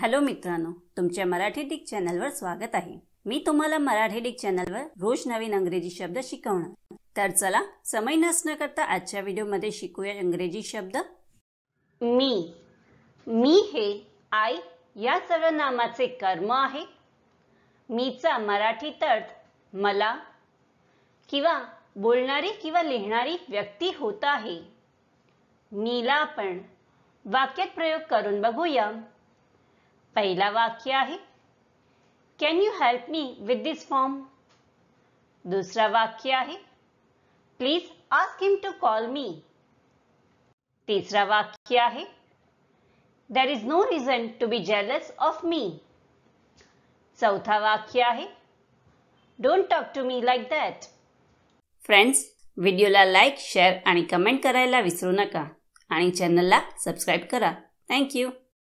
hello मित्रांनो तुमच्या Marathi Dick चॅनलवर स्वागत आहे मी तुम्हाला मराठी डिक चॅनलवर रोज नवीन अंग्रेजी शब्द शिकवणार तर चला समय नसणं करता आजच्या व्हिडिओमध्ये शिकूया इंग्रजी शब्द मी मी हे आई या सर्वनामाचे कर्म आहे मीचा मराठीत अर्थ मला किंवा बोलणारी किंवा लिहिणारी व्यक्ती होत आहे मीला आपण वाक्यात प्रयोग करून बघूया पहिला वाक्य आहे can you help me with this form दुसरा वाक्य आहे please ask him to call me तिसरा वाक्य आहे there is no reason to be jealous of me चौथा वाक्य आहे don't talk to me like that friends व्हिडिओला लाईक शेअर आणि कमेंट करायला विसरू नका आणि चॅनलला सबस्क्राईब करा थँक्यू